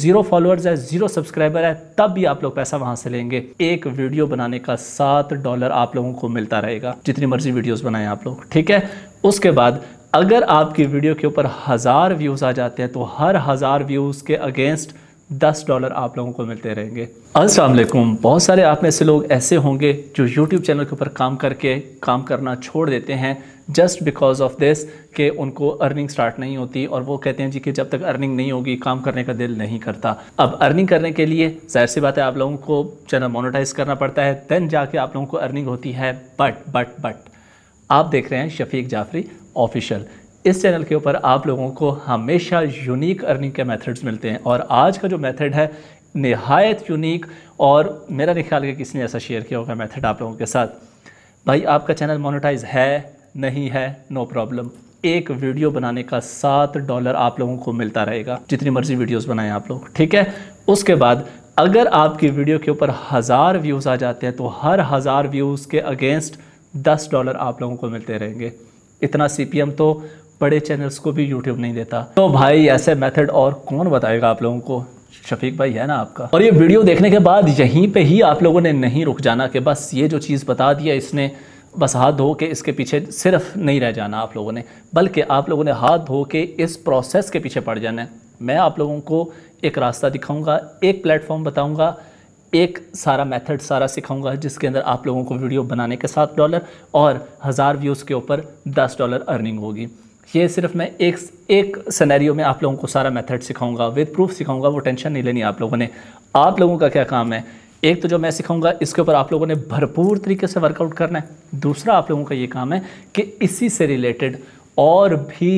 zero followers है zero subscriber है तब भी आप लोग पैसा वहां से लेंगे एक वीडियो बनाने का सात डॉलर आप लोगों को मिलता रहेगा जितनी मर्जी वीडियोस बनाएं आप लोग ठीक है उसके बाद अगर आपकी वीडियो के ऊपर हज़ार व्यूज़ आ जाते हैं तो हर हज़ार व्यूज़ के अगेंस्ट दस डॉलर आप लोगों को मिलते रहेंगे असलम बहुत सारे आप में से लोग ऐसे होंगे जो YouTube चैनल के ऊपर काम करके काम करना छोड़ देते हैं जस्ट बिकॉज ऑफ दिस के उनको अर्निंग स्टार्ट नहीं होती और वो कहते हैं जी कि जब तक अर्निंग नहीं होगी काम करने का दिल नहीं करता अब अर्निंग करने के लिए जाहिर सी बात है आप लोगों को चैनल मोनोटाइज करना पड़ता है देन जाके आप लोगों को अर्निंग होती है बट बट बट आप देख रहे हैं शफीक जाफरी ऑफिशियल इस चैनल के ऊपर आप लोगों को हमेशा यूनिक अर्निंग के मेथड्स मिलते हैं और आज का जो मेथड है नहायत यूनिक और मेरा नहीं ख्याल कि किसने ऐसा शेयर किया होगा मेथड आप लोगों के साथ भाई आपका चैनल मोनेटाइज है नहीं है नो प्रॉब्लम एक वीडियो बनाने का सात डॉलर आप लोगों को मिलता रहेगा जितनी मर्जी वीडियोस बनाएं आप लोग ठीक है उसके बाद अगर आपकी वीडियो के ऊपर हज़ार व्यूज़ आ जाते हैं तो हर हज़ार व्यूज़ के अगेंस्ट दस डॉलर आप लोगों को मिलते रहेंगे इतना सी तो बड़े चैनल्स को भी यूट्यूब नहीं देता तो भाई ऐसे मेथड और कौन बताएगा आप लोगों को शफीक भाई है ना आपका और ये वीडियो देखने के बाद यहीं पे ही आप लोगों ने नहीं रुक जाना कि बस ये जो चीज़ बता दिया इसने बस हाथ धो के इसके पीछे सिर्फ नहीं रह जाना आप लोगों ने बल्कि आप लोगों ने हाथ धो के इस प्रोसेस के पीछे पड़ जाना है मैं आप लोगों को एक रास्ता दिखाऊंगा एक प्लेटफॉर्म बताऊंगा एक सारा मेथड सारा सिखाऊंगा जिसके अंदर आप लोगों को वीडियो बनाने के साथ डॉलर और हज़ार व्यूज़ के ऊपर दस डॉलर अर्निंग होगी ये सिर्फ मैं एक एक सनेरियो में आप लोगों को सारा मेथड सिखाऊंगा विद प्रूफ सिखाऊंगा वो टेंशन नहीं लेनी आप लोगों ने आप लोगों का क्या काम है एक तो जो मैं सिखाऊंगा इसके ऊपर आप लोगों ने भरपूर तरीके से वर्कआउट करना है दूसरा आप लोगों का ये काम है कि इसी से रिलेटेड और भी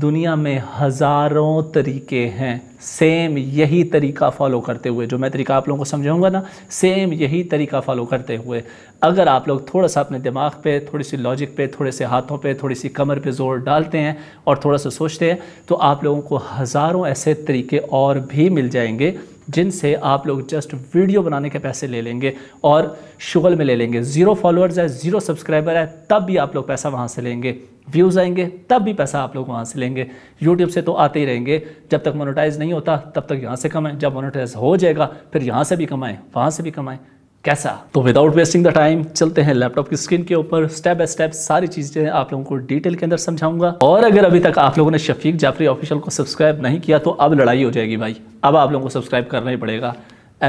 दुनिया में हज़ारों तरीके हैं सेम यही तरीका फॉलो करते हुए जो मैं तरीका आप लोगों को समझाऊंगा ना सेम यही तरीका फॉलो करते हुए अगर आप लोग थोड़ा सा अपने दिमाग पे थोड़ी सी लॉजिक पे थोड़े से हाथों पे थोड़ी सी कमर पे ज़ोर डालते हैं और थोड़ा सा सोचते हैं तो आप लोगों को हज़ारों ऐसे तरीके और भी मिल जाएंगे जिनसे आप लोग जस्ट वीडियो बनाने के पैसे ले लेंगे और शुगल में ले लेंगे ज़ीरो फॉलोअर्स है ज़ीरो सब्सक्राइबर है तब भी आप लोग पैसा वहाँ से लेंगे व्यूज़ आएंगे तब भी पैसा आप लोग वहाँ से लेंगे यूट्यूब से तो आते ही रहेंगे जब तक मोनोटाइज़ नहीं होता तब तक यहाँ से कमाएं जब मोनोटाइज हो जाएगा फिर यहाँ से भी कमाएँ वहाँ से भी कमाएँ कैसा तो विदाउट वेस्टिंग द टाइम चलते हैं लैपटॉप की स्क्रीन के ऊपर स्टेप बाय स्टेप सारी चीजें आप लोगों को डिटेल के अंदर समझाऊंगा और अगर अभी तक आप लोगों ने शफीक जाफरी ऑफिशियल को सब्सक्राइब नहीं किया तो अब लड़ाई हो जाएगी भाई अब आप लोगों को सब्सक्राइब करना ही पड़ेगा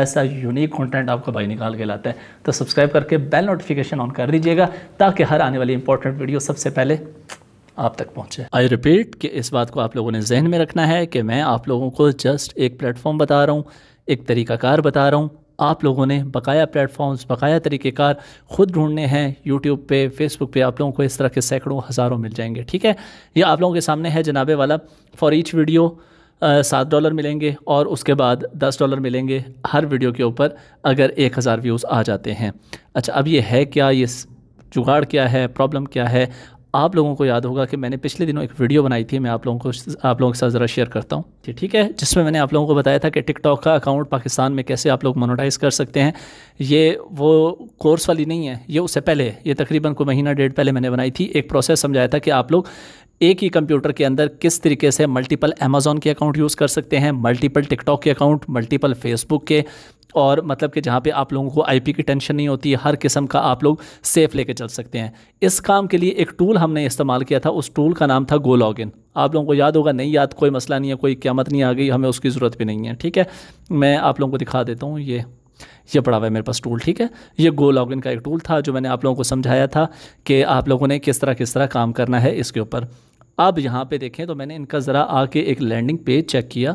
ऐसा यूनिक कंटेंट आपका भाई निकाल के लाता है तो सब्सक्राइब करके बेल नोटिफिकेशन ऑन कर दीजिएगा ताकि हर आने वाली इंपॉर्टेंट वीडियो सबसे पहले आप तक पहुंचे आई रिपीट कि इस बात को आप लोगों ने जहन में रखना है कि मैं आप लोगों को जस्ट एक प्लेटफॉर्म बता रहा हूँ एक तरीकाकार बता रहा हूँ आप लोगों ने बकाया प्लेटफॉर्म्स बकाया तरीक़ेकार ख़ुद ढूंढने हैं यूट्यूब पे फेसबुक पे आप लोगों को इस तरह के सैकड़ों हज़ारों मिल जाएंगे ठीक है ये आप लोगों के सामने है जनाबे वाला फॉर ईच वीडियो सात डॉलर मिलेंगे और उसके बाद दस डॉलर मिलेंगे हर वीडियो के ऊपर अगर एक हज़ार व्यूज़ आ जाते हैं अच्छा अब ये है क्या ये जुगाड़ क्या है प्रॉब्लम क्या है आप लोगों को याद होगा कि मैंने पिछले दिनों एक वीडियो बनाई थी मैं आप लोगों को आप लोगों के साथ ज़रा शेयर करता हूँ ठीक है जिसमें मैंने आप लोगों को बताया था कि टिकटॉक का अकाउंट पाकिस्तान में कैसे आप लोग मोनोटाइज़ कर सकते हैं ये वो कोर्स वाली नहीं है ये उससे पहले ये तकरीबन कोई महीना डेढ़ पहले मैंने बनाई थी एक प्रोसेस समझाया था कि आप लोग एक ही कंप्यूटर के अंदर किस तरीके से मल्टीपल अमेजोन के अकाउंट यूज़ कर सकते हैं मल्टीपल टिकटॉक के अकाउंट मल्टीपल फेसबुक के और मतलब कि जहाँ पे आप लोगों को आईपी की टेंशन नहीं होती है हर किस्म का आप लोग सेफ लेके चल सकते हैं इस काम के लिए एक टूल हमने इस्तेमाल किया था उस टूल का नाम था गो लॉगिन आप लोगों को याद होगा नहीं याद कोई मसला नहीं है कोई क्यामत नहीं आ गई हमें उसकी ज़रूरत भी नहीं है ठीक है मैं आप लोगों को दिखा देता हूँ ये ये पड़ा हुआ है मेरे पास टूल ठीक है ये गो लॉगिन का एक टूल था जो मैंने आप लोगों को समझाया था कि आप लोगों ने किस तरह किस तरह काम करना है इसके ऊपर अब यहाँ पे देखें तो मैंने इनका ज़रा आके एक लैंडिंग पेज चेक किया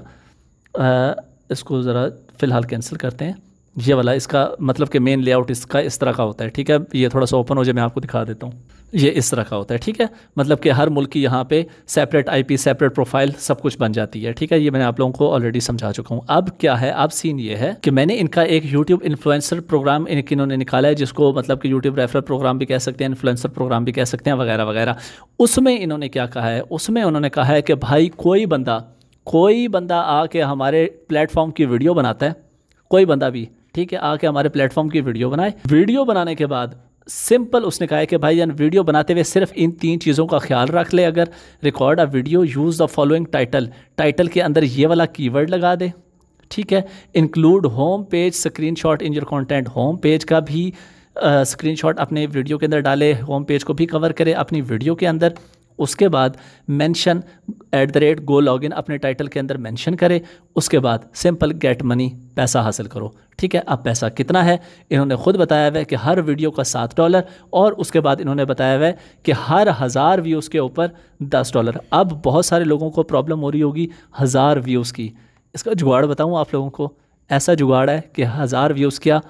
आ, इसको ज़रा फ़िलहाल कैंसिल करते हैं ये वाला इसका मतलब कि मेन लेआउट इसका इस तरह का होता है ठीक है ये थोड़ा सा ओपन हो जाए मैं आपको दिखा देता हूँ ये इस तरह का होता है ठीक है मतलब कि हर मुल्क की यहाँ पे सेपरेट आईपी सेपरेट प्रोफाइल सब कुछ बन जाती है ठीक है ये मैंने आप लोगों को ऑलरेडी समझा चुका हूँ अब क्या है अब सीन ये है कि मैंने इनका एक यूट्यूब इन्फ्लुएंसर प्रोग्राम इनकी इन्होंने निकाला है जिसको मतलब कि यूट्यूब रेफरल प्रोग्राम भी कह सकते हैं इन्फ्लुएंसर प्रोग्राम भी कह सकते हैं वगैरह वगैरह उसमें इन्होंने क्या कहा है उसमें उन्होंने कहा है कि भाई कोई बंदा कोई बंदा आके हमारे प्लेटफॉर्म की वीडियो बनाता है कोई बंदा भी ठीक है आके हमारे प्लेटफॉर्म की वीडियो बनाए वीडियो बनाने के बाद सिंपल उसने कहा है कि भाई यानी वीडियो बनाते हुए सिर्फ इन तीन चीज़ों का ख्याल रख ले अगर record a video use the following title title के अंदर ये वाला कीवर्ड लगा दे ठीक है include home page screenshot in your content home page का भी स्क्रीनशॉट uh, अपने वीडियो के अंदर डाले होम पेज को भी कवर करे अपनी वीडियो के अंदर उसके बाद mention at the rate go log in अपने टाइटल के अंदर मेंशन करें उसके बाद सिंपल गेट मनी पैसा हासिल करो ठीक है अब पैसा कितना है इन्होंने खुद बताया हुआ है कि हर वीडियो का सात डॉलर और उसके बाद इन्होंने बताया हुआ है कि हर हज़ार व्यूज़ के ऊपर दस डॉलर अब बहुत सारे लोगों को प्रॉब्लम हो रही होगी हज़ार व्यूज़ की इसका जुगाड़ बताऊँ आप लोगों को ऐसा जुगाड़ है कि हज़ार व्यूज़ क्या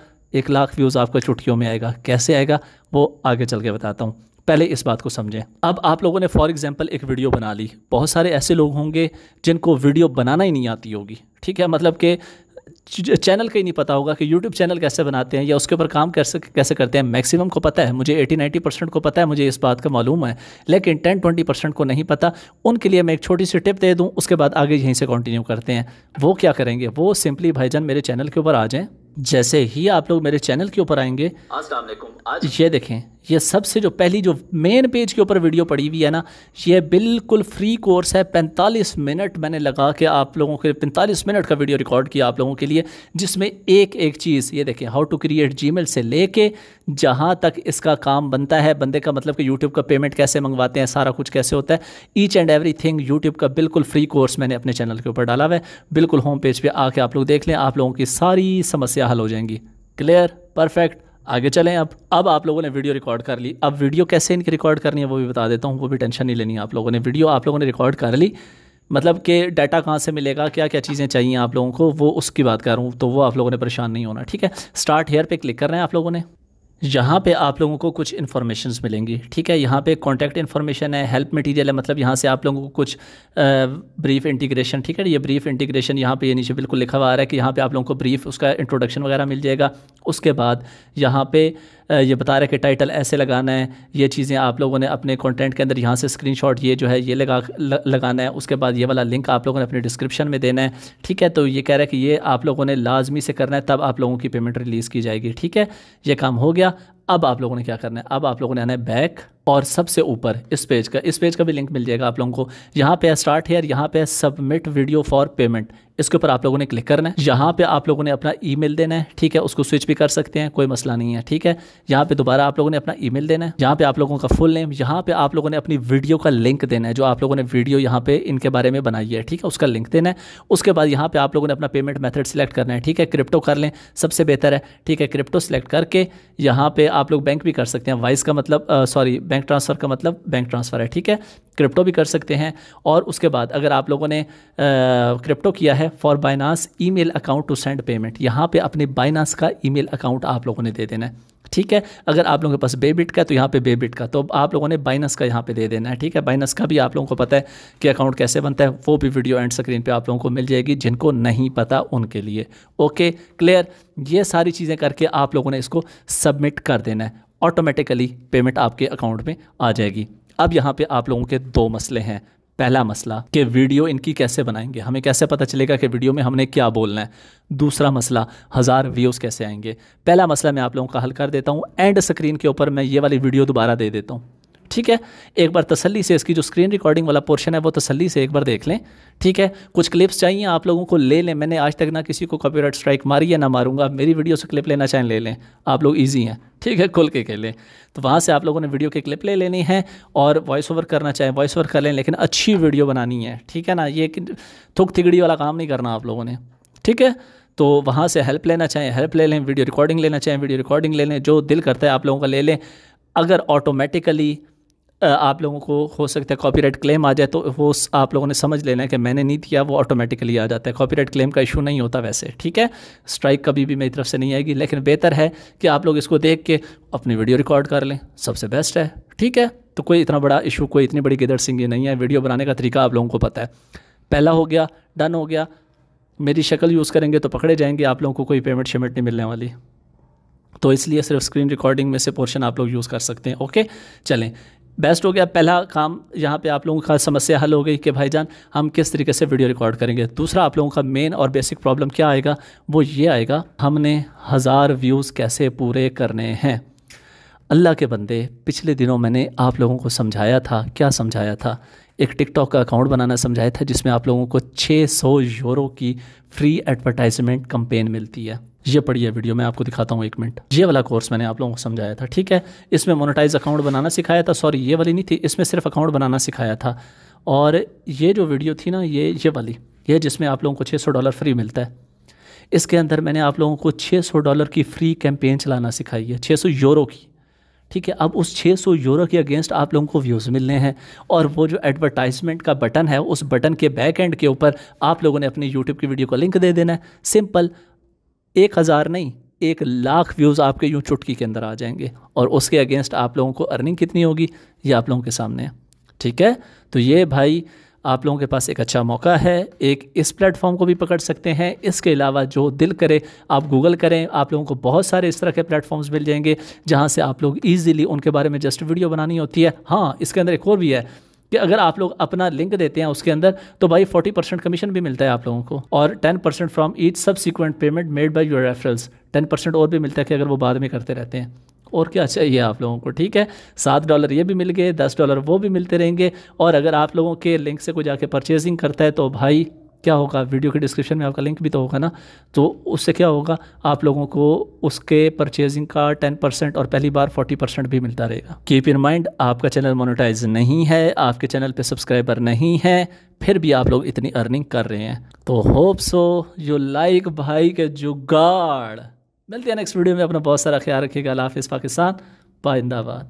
एक लाख व्यूज़ आपका चुटकियों में आएगा कैसे आएगा वो आगे चल के बताता हूँ पहले इस बात को समझें अब आप लोगों ने फॉर एग्ज़ाम्पल एक वीडियो बना ली बहुत सारे ऐसे लोग होंगे जिनको वीडियो बनाना ही नहीं आती होगी ठीक है मतलब कि चैनल का ही नहीं पता होगा कि यूट्यूब चैनल कैसे बनाते हैं या उसके ऊपर काम कैसे कैसे करते हैं मैक्सिमम को पता है मुझे 80 90 परसेंट को पता है मुझे इस बात का मालूम है लेकिन 10 20 परसेंट को नहीं पता उनके लिए मैं एक छोटी सी टिप दे दूं उसके बाद आगे यहीं से कंटिन्यू करते हैं वो क्या करेंगे वो सिंपली भाईजान मेरे चैनल के ऊपर आ जाएँ जैसे ही आप लोग मेरे चैनल के ऊपर आएंगे आज ये देखें ये सबसे जो पहली जो मेन पेज के ऊपर वीडियो पड़ी हुई है ना ये बिल्कुल फ्री कोर्स है 45 मिनट मैंने लगा के आप लोगों के 45 मिनट का वीडियो रिकॉर्ड किया आप लोगों के लिए जिसमें एक एक चीज़ ये देखें हाउ टू क्रिएट जी से लेके जहाँ तक इसका काम बनता है बंदे का मतलब कि यूट्यूब का पेमेंट कैसे मंगवाते हैं सारा कुछ कैसे होता है each and every thing YouTube का बिल्कुल फ्री कोर्स मैंने अपने चैनल के ऊपर डाला हुआ है बिल्कुल होम पेज पर आके आप लोग देख लें आप लोगों की सारी समस्या हल हो जाएंगी क्लियर परफेक्ट आगे चलें अब अब आप लोगों ने वीडियो रिकॉर्ड कर ली अब वीडियो कैसे इनकी रिकॉर्ड करनी है वो भी बता देता हूँ वो भी टेंशन नहीं लेनी है आप लोगों ने वीडियो आप लोगों ने रिकॉर्ड कर ली मतलब कि डाटा कहाँ से मिलेगा क्या क्या चीज़ें चाहिए आप लोगों को वो उसकी बात करूँ तो वो आप लोगों ने परेशान नहीं होना ठीक है स्टार्ट हेयर पे क्लिक कर रहे हैं आप लोगों ने यहाँ पे आप लोगों को कुछ इन्फॉर्मेशन मिलेंगी ठीक है यहाँ पे कॉन्टैक्ट इन्फॉर्मेशन है हेल्प मटेरियल है मतलब यहाँ से आप लोगों को कुछ ब्रीफ इंटीग्रेशन ठीक है ये ब्रीफ इंटीग्रेशन यहाँ पे ये नीचे बिल्कुल लिखा हुआ आ रहा है कि यहाँ पे आप लोगों को ब्रीफ उसका इंट्रोडक्शन वगैरह मिल जाएगा उसके बाद यहाँ पर ये बता रहे कि टाइटल ऐसे लगाना है ये चीज़ें आप लोगों ने अपने कंटेंट के अंदर यहाँ से स्क्रीनशॉट ये जो है ये लगा लगाना है उसके बाद ये वाला लिंक आप लोगों ने अपने डिस्क्रिप्शन में देना है ठीक है तो ये कह रहा है कि ये आप लोगों ने लाजमी से करना है तब आप लोगों की पेमेंट रिलीज़ की जाएगी ठीक है ये काम हो गया अब आप लोगों ने क्या करना है अब आप लोगों ने आना है बैक और सबसे ऊपर इस पेज का इस पेज का भी लिंक मिल जाएगा आप लोगों को यहाँ पे स्टार्ट हेयर यहाँ पे सबमिट वीडियो फॉर पेमेंट इसके ऊपर आप लोगों ने क्लिक करना है यहाँ पे आप लोगों ने अपना ईमेल देना है ठीक है उसको स्विच भी कर सकते हैं कोई मसला नहीं है ठीक है यहाँ पे दोबारा आप लोगों ने अपना मेल देना है यहाँ पे आप लोगों का फुल नेम यहाँ पे आप लोगों ने अपनी वीडियो का लिंक देना है जो आप लोगों ने वीडियो यहाँ पे इनके बारे में बनाई है ठीक है उसका लिंक देना है उसके बाद यहाँ पे आप लोगों ने अपना पेमेंट मैथड सेलेक्ट करना है ठीक है क्रिप्टो कर लें सबसे बेहतर है ठीक है क्रिप्टो सेलेक्ट करके यहाँ पे आप लोग बैंक भी कर सकते हैं वाइस का मतलब सॉरी बैंक ट्रांसफ़र का मतलब बैंक ट्रांसफ़र है ठीक है क्रिप्टो भी कर सकते हैं और उसके बाद अगर आप लोगों ने क्रिप्टो किया है for Binance email account to send payment यहाँ पे अपने बाइनास का ईमेल अकाउंट आप लोगों ने दे देना है ठीक है अगर आप लोगों के पास बेबिट का तो यहाँ पे बेबिट का तो आप लोगों ने बाइनस का यहाँ पे दे देना है ठीक है बाइनस का भी आप लोगों को पता है कि अकाउंट कैसे बनता है वो भी वीडियो एंड स्क्रीन पे आप लोगों को मिल जाएगी जिनको नहीं पता उनके लिए ओके क्लियर ये सारी चीज़ें करके आप लोगों ने इसको सबमिट कर देना है ऑटोमेटिकली पेमेंट आपके अकाउंट में आ जाएगी अब यहाँ पर आप लोगों के दो मसले हैं पहला मसला कि वीडियो इनकी कैसे बनाएंगे हमें कैसे पता चलेगा कि वीडियो में हमने क्या बोलना है दूसरा मसला हज़ार व्यूज़ कैसे आएंगे पहला मसला मैं आप लोगों का हल कर देता हूँ एंड स्क्रीन के ऊपर मैं ये वाली वीडियो दोबारा दे देता हूँ ठीक है एक बार तसल्ली से इसकी जो स्क्रीन रिकॉर्डिंग वाला पोर्शन है वो तसल्ली से एक बार देख लें ठीक है कुछ क्लिप्स चाहिए आप लोगों को ले लें मैंने आज तक ना किसी को कॉपीराइट स्ट्राइक मारी है ना मारूंगा आप मेरी वीडियो से क्लिप लेना चाहें ले लें आप लोग ईजी हैं ठीक है खुल के कह लें तो वहाँ से आप लोगों ने वीडियो के क्लिप ले लेनी है और वॉइस ओवर करना चाहें वॉइस ओवर कर लें लेकिन अच्छी वीडियो बनानी है ठीक है ना ये थुक थिगड़ी वाला काम नहीं करना आप लोगों ने ठीक है तो वहाँ से हेल्प लेना चाहें हेल्प ले लें वीडियो रिकॉर्डिंग लेना चाहें वीडियो रिकॉर्डिंग ले लें जो दिल करता है आप लोगों का ले लें अगर ऑटोमेटिकली आप लोगों को हो सकता है कॉपीराइट क्लेम आ जाए तो वो आप लोगों ने समझ लेना है कि मैंने नहीं दिया वो ऑटोमेटिकली आ जाता है कॉपीराइट क्लेम का इशू नहीं होता वैसे ठीक है स्ट्राइक कभी भी मेरी तरफ से नहीं आएगी लेकिन बेहतर है कि आप लोग इसको देख के अपनी वीडियो रिकॉर्ड कर लें सबसे बेस्ट है ठीक है तो कोई इतना बड़ा इशू कोई इतनी बड़ी गिदड़ सिंगी नहीं है वीडियो बनाने का तरीका आप लोगों को पता है पहला हो गया डन हो गया मेरी शक्ल यूज़ करेंगे तो पकड़े जाएंगे आप लोगों को कोई पेमेंट शेमेंट नहीं मिलने वाली तो इसलिए सिर्फ स्क्रीन रिकॉर्डिंग में से पोर्शन आप लोग यूज़ कर सकते हैं ओके चलें बेस्ट हो गया पहला काम यहाँ पे आप लोगों का समस्या हल हो गई कि भाईजान हम किस तरीके से वीडियो रिकॉर्ड करेंगे दूसरा आप लोगों का मेन और बेसिक प्रॉब्लम क्या आएगा वो ये आएगा हमने हज़ार व्यूज़ कैसे पूरे करने हैं अल्लाह के बंदे पिछले दिनों मैंने आप लोगों को समझाया था क्या समझाया था एक टिकटॉक का अकाउंट बनाना समझाया था जिसमें आप लोगों को 600 यूरो की फ्री एडवर्टाइजमेंट कंपेन मिलती है ये पढ़िए वीडियो मैं आपको दिखाता हूँ एक मिनट ये वाला कोर्स मैंने आप लोगों को समझाया था ठीक है इसमें मोनेटाइज अकाउंट बनाना सिखाया था सॉरी ये वाली नहीं थी इसमें सिर्फ अकाउंट बनाना सिखाया था और ये जो वीडियो थी ना ये ये वाली ये जिसमें आप लोगों को छः सौ डॉलर फ्री मिलता है इसके अंदर मैंने आप लोगों को छः सौ डॉलर की फ्री कैंपेन चलाना सिखाई है छः सौ यूरो की ठीक है अब उस 600 यूरो के अगेंस्ट आप लोगों को व्यूज़ मिलने हैं और वो जो एडवर्टाइजमेंट का बटन है उस बटन के बैक एंड के ऊपर आप लोगों ने अपनी यूट्यूब की वीडियो का लिंक दे देना है सिंपल एक हज़ार नहीं एक लाख व्यूज़ आपके यूँ चुटकी के अंदर आ जाएंगे और उसके अगेंस्ट आप लोगों को अर्निंग कितनी होगी ये आप लोगों के सामने है ठीक है तो ये भाई आप लोगों के पास एक अच्छा मौका है एक इस प्लेटफॉर्म को भी पकड़ सकते हैं इसके अलावा जो दिल करे आप गूगल करें आप लोगों को बहुत सारे इस तरह के प्लेटफॉर्म्स मिल जाएंगे जहाँ से आप लोग ईजिली उनके बारे में जस्ट वीडियो बनानी होती है हाँ इसके अंदर एक और भी है कि अगर आप लोग अपना लिंक देते हैं उसके अंदर तो भाई फोर्टी परसेंट कमीशन भी मिलता है आप लोगों को और ten percent from each subsequent payment made by your referrals ten percent और भी मिलता है कि अगर वो बाद में करते रहते हैं और क्या चाहिए आप लोगों को ठीक है सात डॉलर ये भी मिल गए दस डॉलर वो भी मिलते रहेंगे और अगर आप लोगों के लिंक से कोई जाके परचेजिंग करता है तो भाई क्या होगा वीडियो के डिस्क्रिप्शन में आपका लिंक भी तो होगा ना तो उससे क्या होगा आप लोगों को उसके परचेजिंग का टेन परसेंट और पहली बार फोर्टी परसेंट भी मिलता रहेगा कीप इन माइंड आपका चैनल मोनेटाइज नहीं है आपके चैनल पे सब्सक्राइबर नहीं है फिर भी आप लोग इतनी अर्निंग कर रहे हैं तो होप सो यू लाइक भाई के जुगाड़ मिलते हैं नेक्स्ट वीडियो में अपना बहुत सारा ख्याल रखिएगा हाफिज़ पाकिस्तान पाइंदाबाद